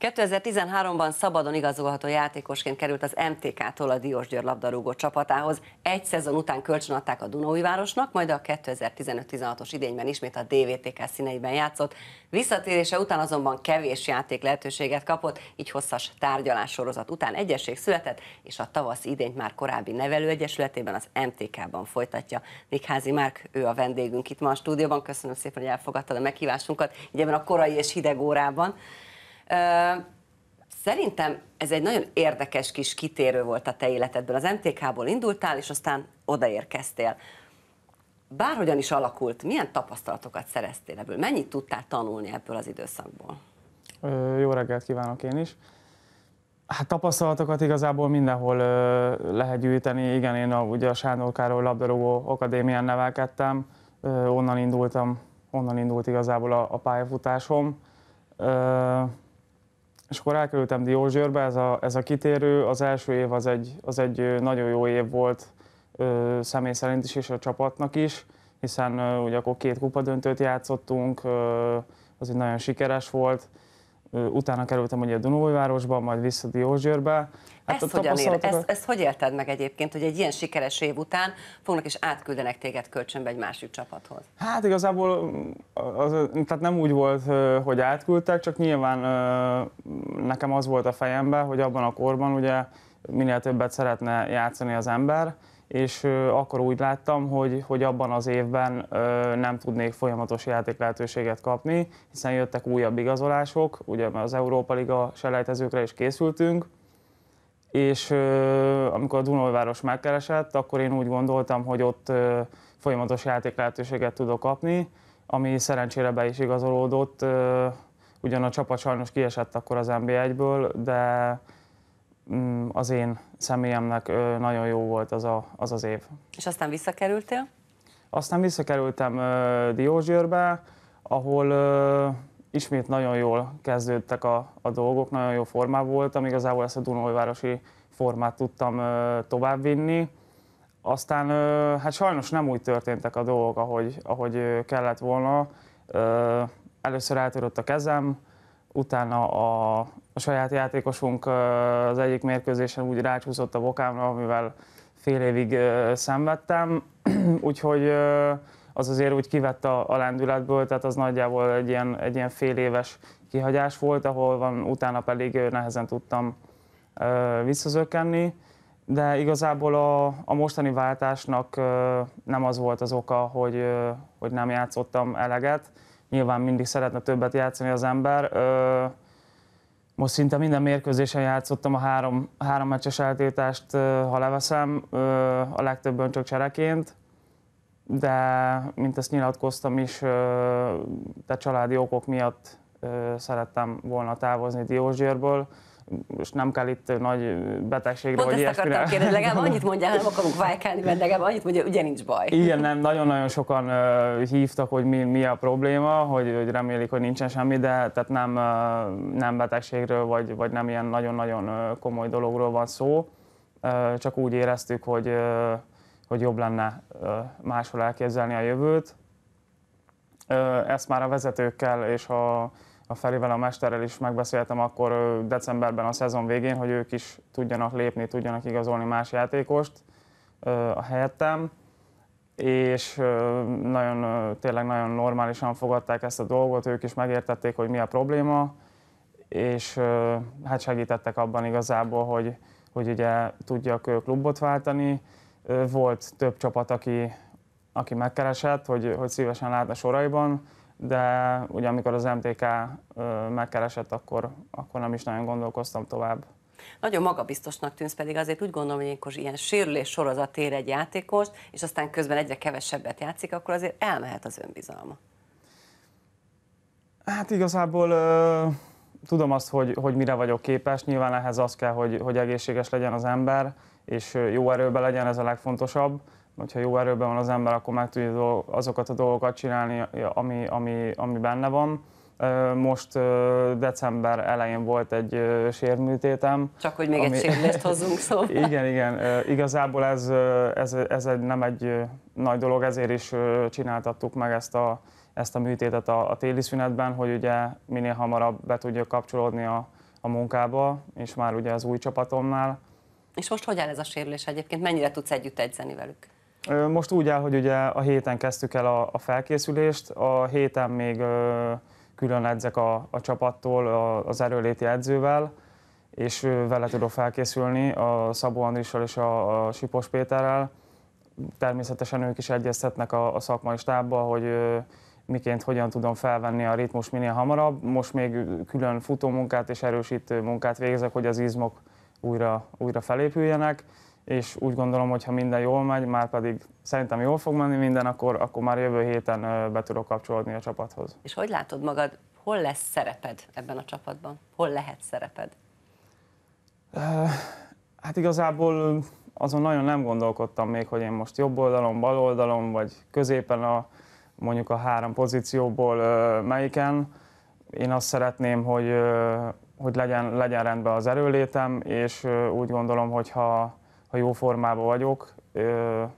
2013-ban szabadon igazolható játékosként került az MTK-tól a Diós Győr labdarúgó csapatához. Egy szezon után kölcsönadták a Városnak, majd a 2015-16-os idényben ismét a DVTK színeiben játszott. Visszatérése után azonban kevés játék lehetőséget kapott, így hosszas tárgyalás sorozat után egyesség született, és a tavasz idényt már korábbi nevelőegyesületében az MTK-ban folytatja. Nikházi Márk, ő a vendégünk itt ma a stúdióban. Köszönöm szépen, hogy elfogadtad a meghívásunkat, így ebben a korai és hideg órában. Szerintem ez egy nagyon érdekes kis kitérő volt a te életedből. Az MTK-ból indultál, és aztán odaérkeztél. Bárhogyan is alakult, milyen tapasztalatokat szereztél ebből? Mennyit tudtál tanulni ebből az időszakból? Ö, jó reggelt kívánok én is! Hát tapasztalatokat igazából mindenhol ö, lehet gyűjteni. Igen, én a, ugye a Sándor Károly labdarúgó akadémián nevelkedtem, ö, onnan indultam, onnan indult igazából a, a pályafutásom. Ö, és akkor elkerültem Diózsőrbe, ez a, ez a kitérő, az első év az egy, az egy nagyon jó év volt ö, személy szerint is, és a csapatnak is, hiszen ö, ugye akkor két kupadöntőt játszottunk, ö, az egy nagyon sikeres volt, utána kerültem ugye Dunóvárosba, majd vissza Diózsgyőrbe. Hát ezt, hogyan ér, ezt, ezt hogy élted meg egyébként, hogy egy ilyen sikeres év után fognak és átküldenek téged kölcsönbe egy másik csapathoz? Hát igazából az, tehát nem úgy volt, hogy átküldtek, csak nyilván nekem az volt a fejemben, hogy abban a korban ugye minél többet szeretne játszani az ember, és akkor úgy láttam, hogy, hogy abban az évben nem tudnék folyamatos játék lehetőséget kapni, hiszen jöttek újabb igazolások, ugye az Európa Liga selejtezőkre is készültünk, és amikor a Dunolváros megkeresett, akkor én úgy gondoltam, hogy ott folyamatos játék lehetőséget tudok kapni, ami szerencsére be is igazolódott, ugyan a csapat sajnos kiesett akkor az NB1-ből, de Mm, az én személyemnek nagyon jó volt az, a, az az év. És aztán visszakerültél? Aztán visszakerültem Diózsőrbe, ahol ismét nagyon jól kezdődtek a, a dolgok, nagyon jó formá voltam, igazából ezt a Dunajvárosi formát tudtam továbbvinni. Aztán hát sajnos nem úgy történtek a dolgok, ahogy, ahogy kellett volna. Először eltörött a kezem, utána a, a saját játékosunk az egyik mérkőzésen úgy rácsúszott a bokámra, amivel fél évig szenvedtem, úgyhogy az azért úgy kivett a, a lendületből, tehát az nagyjából egy ilyen, egy ilyen fél éves kihagyás volt, ahol van, utána pedig nehezen tudtam visszazökkenni, de igazából a, a mostani váltásnak nem az volt az oka, hogy, hogy nem játszottam eleget, nyilván mindig szeretne többet játszani az ember. Most szinte minden mérkőzésen játszottam a három, három meccses eltiltást, ha leveszem, a legtöbben csak csereként, de mint ezt nyilatkoztam is, de családi okok miatt szerettem volna távozni Diózsgyőrből és nem kell itt nagy betegségre, Pont vagy ilyesmire. Pont kérdezni, legalább annyit mondjál, nem akarunk vájkálni, mert legalább annyit mondja, ugye nincs baj. Igen, nem, nagyon-nagyon sokan uh, hívtak, hogy mi, mi a probléma, hogy, hogy remélik, hogy nincsen semmi, de tehát nem, uh, nem betegségről, vagy, vagy nem ilyen nagyon-nagyon komoly dologról van szó. Uh, csak úgy éreztük, hogy, uh, hogy jobb lenne uh, máshol elképzelni a jövőt. Ezt már a vezetőkkel és a a Felivel, a mesterrel is megbeszéltem akkor decemberben a szezon végén, hogy ők is tudjanak lépni, tudjanak igazolni más játékost a helyettem és nagyon, tényleg nagyon normálisan fogadták ezt a dolgot, ők is megértették, hogy mi a probléma, és hát segítettek abban igazából, hogy, hogy ugye tudjak klubot váltani. Volt több csapat, aki, aki megkeresett, hogy, hogy szívesen látna soraiban, de ugye amikor az MTK megkeresett, akkor, akkor nem is nagyon gondolkoztam tovább. Nagyon magabiztosnak tűnsz pedig, azért úgy gondolom, hogy ilyenkor ilyen sérülés sorozat ér egy játékost, és aztán közben egyre kevesebbet játszik, akkor azért elmehet az önbizalma. Hát igazából ö, tudom azt, hogy, hogy mire vagyok képes. Nyilván ehhez az kell, hogy, hogy egészséges legyen az ember, és jó erőben legyen, ez a legfontosabb hogyha jó erőben van az ember, akkor meg tudja azokat a dolgokat csinálni, ami, ami, ami benne van. Most december elején volt egy sérműtétem. Csak hogy még ami... egy sérülést hozzunk szóval. igen, igen. Igazából ez, ez, ez egy, nem egy nagy dolog, ezért is csináltattuk meg ezt a, ezt a műtétet a, a téli szünetben, hogy ugye minél hamarabb be tudja kapcsolódni a, a munkába, és már ugye az új csapatomnál. És most hogy áll ez a sérülés egyébként? Mennyire tudsz együtt edzeni velük? Most úgy áll, hogy ugye a héten kezdtük el a, a felkészülést, a héten még külön edzek a, a csapattól, a, az erőléti edzővel, és vele tudok felkészülni, a Szabó Andrissal és a, a Sipos Péterrel. Természetesen ők is egyeztetnek a, a szakmai stábba, hogy ö, miként hogyan tudom felvenni a ritmus minél hamarabb. Most még külön futómunkát és erősítő munkát végzek, hogy az izmok újra, újra felépüljenek és úgy gondolom, hogy ha minden jól megy, már pedig szerintem jól fog menni minden, akkor, akkor már jövő héten be tudok kapcsolódni a csapathoz. És hogy látod magad, hol lesz szereped ebben a csapatban? Hol lehet szereped? Hát igazából azon nagyon nem gondolkodtam még, hogy én most jobb oldalon, bal oldalon, vagy középen a mondjuk a három pozícióból melyiken. Én azt szeretném, hogy, hogy legyen, legyen rendben az erőlétem, és úgy gondolom, hogy ha ha jó formában vagyok,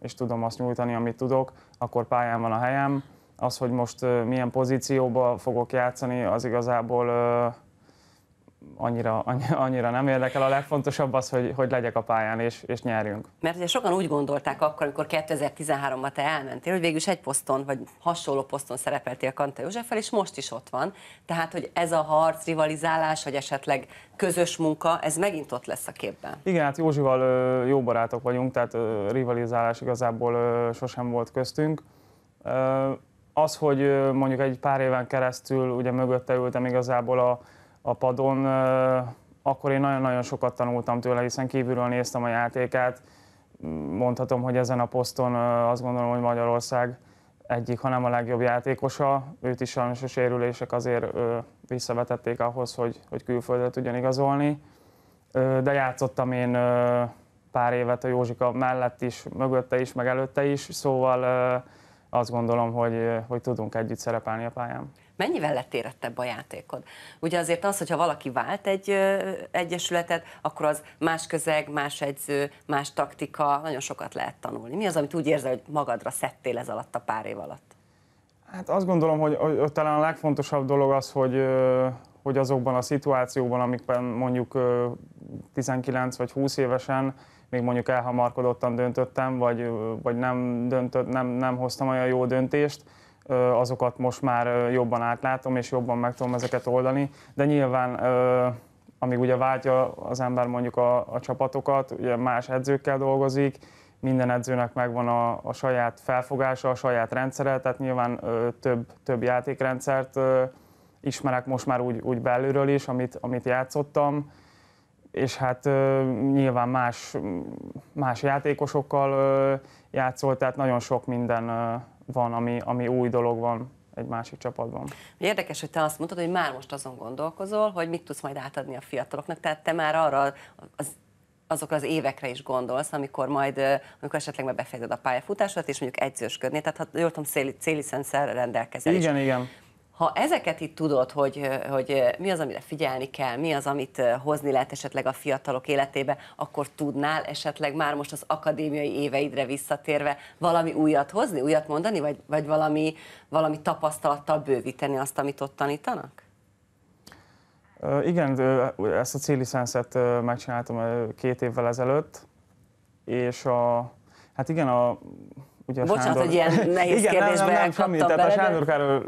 és tudom azt nyújtani, amit tudok, akkor pályán van a helyem. Az, hogy most milyen pozícióba fogok játszani, az igazából annyira, annyira nem érdekel. A legfontosabb az, hogy, hogy legyek a pályán és, és nyerjünk. Mert ugye sokan úgy gondolták akkor, amikor 2013-ban te elmentél, hogy végül egy poszton, vagy hasonló poszton szerepeltél Kanta Józseffel, és most is ott van. Tehát, hogy ez a harc, rivalizálás, vagy esetleg közös munka, ez megint ott lesz a képben. Igen, hát Józsival jó barátok vagyunk, tehát rivalizálás igazából sosem volt köztünk az, hogy mondjuk egy pár éven keresztül ugye mögötte ültem igazából a, a padon, akkor én nagyon-nagyon sokat tanultam tőle, hiszen kívülről néztem a játékát. Mondhatom, hogy ezen a poszton azt gondolom, hogy Magyarország egyik, hanem a legjobb játékosa. Őt is sajnos a sérülések azért visszavetették ahhoz, hogy, hogy külföldre tudjon igazolni. De játszottam én pár évet a Józsika mellett is, mögötte is, meg előtte is, szóval azt gondolom, hogy, eh, hogy tudunk együtt szerepelni a pályán. Mennyivel lett érettebb a játékod? Ugye azért az, hogyha valaki vált egy ö, eh, egyesületet, akkor az más közeg, más edző, más taktika, nagyon sokat lehet tanulni. Mi az, amit úgy érzel, hogy magadra szedtél ez alatt a pár év alatt? Hát azt gondolom, hogy, hogy talán a legfontosabb dolog az, hogy, eh, hogy azokban a szituációban, amikben mondjuk 19 vagy 20 évesen még mondjuk elhamarkodottan döntöttem, vagy, vagy nem, döntött, nem, nem hoztam olyan jó döntést, azokat most már jobban átlátom, és jobban meg tudom ezeket oldani. De nyilván, amíg ugye váltja az ember mondjuk a, a csapatokat, ugye más edzőkkel dolgozik, minden edzőnek megvan a, a saját felfogása, a saját rendszere, tehát nyilván több, több játékrendszert ö, ismerek most már úgy, úgy belülről is, amit, amit játszottam, és hát ö, nyilván más, más játékosokkal ö, játszol, tehát nagyon sok minden ö, van, ami, ami új dolog van egy másik csapatban. Érdekes, hogy te azt mondtad, hogy már most azon gondolkozol, hogy mit tudsz majd átadni a fiataloknak, tehát te már arra az azokra az évekre is gondolsz, amikor majd, amikor esetleg befejezed a pályafutásodat, és mondjuk edzősködni, tehát ha jól tudom, céli, céli rendelkezel. Igen, is. igen. Ha ezeket itt tudod, hogy, hogy mi az, amire figyelni kell, mi az, amit hozni lehet esetleg a fiatalok életébe, akkor tudnál esetleg már most az akadémiai éveidre visszatérve valami újat hozni, újat mondani, vagy, vagy valami, valami tapasztalattal bővíteni azt, amit ott tanítanak? Igen, ezt a C-licenszet megcsináltam két évvel ezelőtt, és a, hát igen, a Ugye Bocsánat, Sándor... hogy ilyen nehéz Igen, kérdésben nem, nem, nem semmi. Tehát a Sándor Károly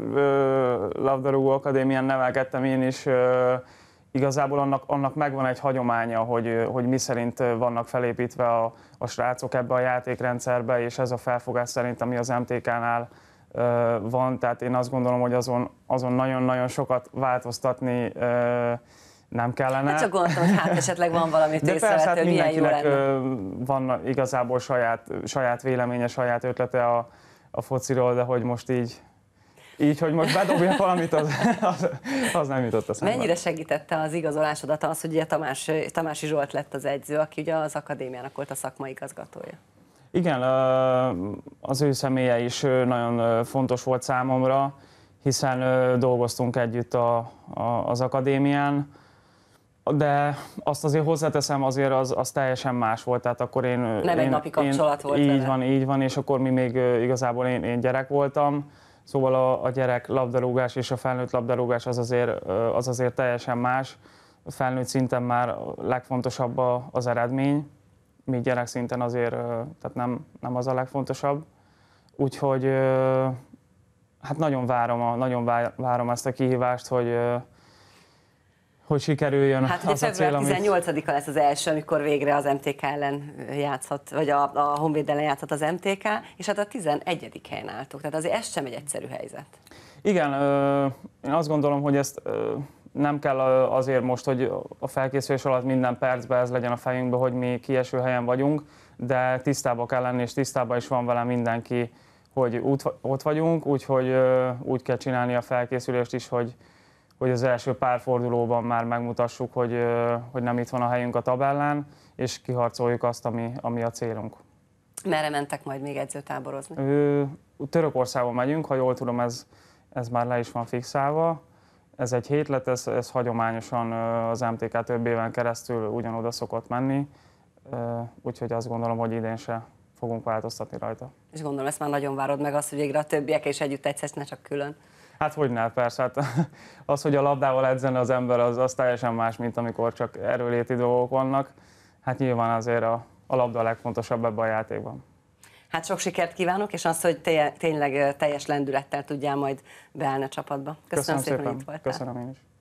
labdarúgó akadémián nevelkedtem én is, ö, igazából annak, annak megvan egy hagyománya, hogy, hogy mi szerint vannak felépítve a, a srácok ebbe a játékrendszerbe, és ez a felfogás szerint, ami az MTK-nál van, tehát én azt gondolom, hogy azon nagyon-nagyon azon sokat változtatni nem kellene. Hát csak gondoltam, hogy hát esetleg van valami De persze, hát milyen jó lenne. van igazából saját, saját véleménye, saját ötlete a, a fociról, de hogy most így így, hogy most bedobja valamit, az, az, az nem jutott eszembe. Mennyire segítette az igazolásodat az, hogy ugye Tamás, Tamási Zsolt lett az egyző, aki ugye az akadémiának volt a szakmai igazgatója? Igen, az ő személye is nagyon fontos volt számomra, hiszen dolgoztunk együtt a, a, az akadémián, de azt azért hozzáteszem, azért az, az teljesen más volt, tehát akkor én... Nem én, egy napi kapcsolat én, volt Így vele. van, így van, és akkor mi még igazából én, én gyerek voltam, szóval a, a gyerek labdarúgás és a felnőtt labdarúgás az azért, az azért teljesen más. A felnőtt szinten már legfontosabb az eredmény, mi gyerek szinten azért tehát nem, nem az a legfontosabb. Úgyhogy hát nagyon várom, a, nagyon várom ezt a kihívást, hogy hogy sikerüljön hát, az a cél, 18-a lesz az első, amikor végre az MTK ellen játszhat, vagy a, a Honvéd ellen játszhat az MTK, és hát a 11. helyen álltok, tehát azért ez sem egy egyszerű helyzet. Igen, ö, én azt gondolom, hogy ezt ö, nem kell azért most, hogy a felkészülés alatt minden percben ez legyen a fejünkben, hogy mi kieső helyen vagyunk, de tisztába kell lenni, és tisztába is van vele mindenki, hogy út, ott vagyunk, úgyhogy úgy kell csinálni a felkészülést is, hogy hogy az első pár fordulóban már megmutassuk, hogy, hogy nem itt van a helyünk a tabellán, és kiharcoljuk azt, ami, ami a célunk. Merre mentek majd még edzőtáborozni? Törökországba megyünk, ha jól tudom, ez, ez már le is van fixálva. Ez egy hétlet, ez, ez hagyományosan az MTK több éven keresztül ugyanoda szokott menni, úgyhogy azt gondolom, hogy idén se fogunk változtatni rajta. És gondolom, ezt már nagyon várod meg azt, hogy végre a többiek és együtt egyszer, ne csak külön. Hát hogy ne, persze. Hát az, hogy a labdával edzen az ember, az, az teljesen más, mint amikor csak erőléti dolgok vannak. Hát nyilván azért a, a labda a legfontosabb ebben a játékban. Hát sok sikert kívánok, és azt, hogy te, tényleg teljes lendülettel tudjál majd beállni a csapatba. Köszönöm, Köszönöm szépen, szépen, hogy itt voltál. Köszönöm én is.